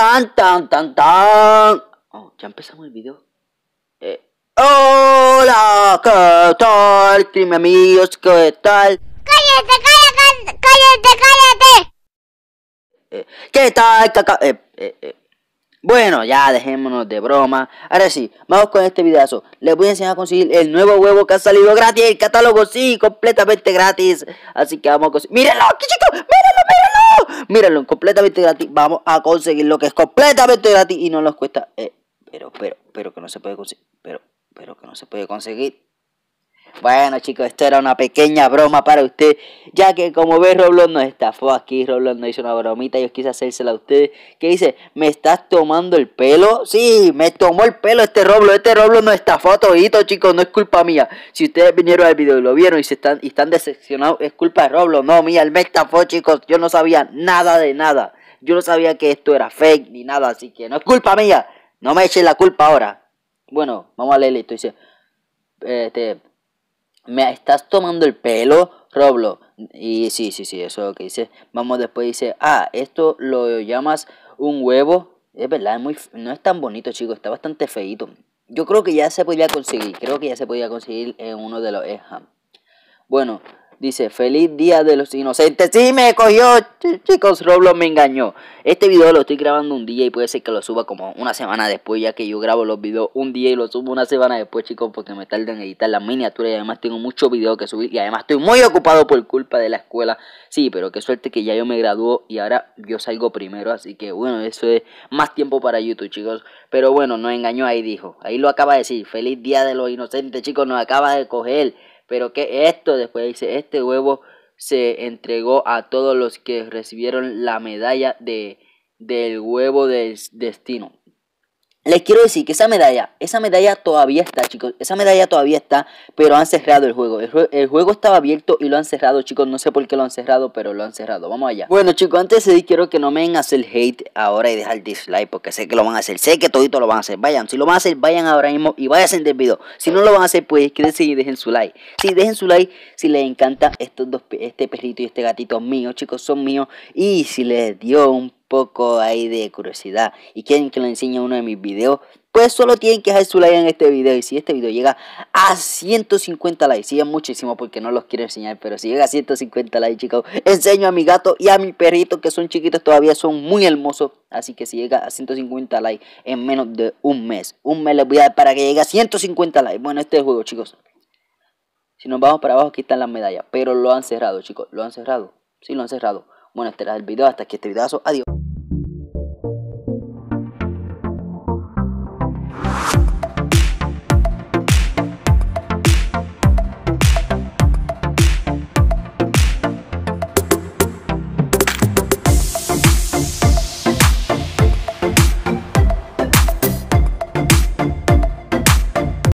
tan, tan, tan, tan. Oh, ya empezamos el video. Eh, hola, ¿qué tal? amigos, ¿qué tal? ¡Cállate, cállate, cállate, cállate! Eh, ¿Qué tal, caca? Eh, eh, bueno, ya dejémonos de broma. Ahora sí, vamos con este videazo. Les voy a enseñar a conseguir el nuevo huevo que ha salido gratis. El catálogo sí, completamente gratis. Así que vamos a conseguir. ¡Mírenlo! chico! ¡Mírenlo! Mírenlo, completamente gratis. Vamos a conseguir lo que es completamente gratis y no nos cuesta. Eh, pero, pero, pero que no se puede conseguir. Pero, pero que no se puede conseguir. Bueno chicos, esto era una pequeña broma para usted, ya que como ve Roblox nos estafó aquí, Roblox no hizo una bromita, yo quise hacérsela a ustedes, que dice, ¿me estás tomando el pelo? Sí, me tomó el pelo este Roblox, este Roblox nos estafó todito chicos, no es culpa mía, si ustedes vinieron al video y lo vieron y se están, y están decepcionados, es culpa de Roblox, no mía, él me estafó chicos, yo no sabía nada de nada, yo no sabía que esto era fake ni nada, así que no es culpa mía, no me echen la culpa ahora. Bueno, vamos a leer esto, dice, este me estás tomando el pelo, Roblo. Y sí, sí, sí, eso es lo que dice. Vamos después, dice, ah, esto lo llamas un huevo. Es verdad, no es tan bonito, chicos, está bastante feito. Yo creo que ya se podía conseguir, creo que ya se podía conseguir en uno de los Eham. Bueno, Dice, feliz día de los inocentes. Sí, me cogió. Chicos, Roblox me engañó. Este video lo estoy grabando un día y puede ser que lo suba como una semana después, ya que yo grabo los videos un día y lo subo una semana después, chicos, porque me tardan en editar las miniaturas y además tengo muchos videos que subir y además estoy muy ocupado por culpa de la escuela. Sí, pero qué suerte que ya yo me graduó y ahora yo salgo primero, así que bueno, eso es más tiempo para YouTube, chicos. Pero bueno, nos engañó ahí, dijo. Ahí lo acaba de decir. Feliz día de los inocentes, chicos, nos acaba de coger. Pero que esto después dice, este huevo se entregó a todos los que recibieron la medalla de, del huevo del destino. Les quiero decir que esa medalla, esa medalla todavía está, chicos. Esa medalla todavía está, pero han cerrado el juego. El, juego estaba abierto y lo han cerrado, chicos. No sé por qué lo han cerrado, pero lo han cerrado. Vamos allá. Bueno, chicos, antes de ir, quiero que no me den hacer hate ahora y dejar dislike, porque sé que lo van a hacer. Sé que todito lo van a hacer. Vayan, si lo van a hacer, vayan ahora mismo y vayan el video. Si no lo van a hacer, pues quédense y dejen su like. Si dejen su like si les encanta estos dos, este perrito y este gatito mío, chicos, son míos. Y si les dio un poco ahí de curiosidad y quieren que le enseñe uno de mis videos, pues solo tienen que dejar su like en este video. Y si este video llega a 150 likes, Si es muchísimo porque no los quiero enseñar, pero si llega a 150 likes, chicos, enseño a mi gato y a mi perrito que son chiquitos todavía, son muy hermosos. Así que si llega a 150 likes en menos de un mes, un mes les voy a dar para que llegue a 150 likes. Bueno, este es el juego, chicos. Si nos vamos para abajo, aquí están las medallas, pero lo han cerrado, chicos, lo han cerrado. si lo han cerrado. Bueno, este era el video, hasta aquí este videazo, adiós.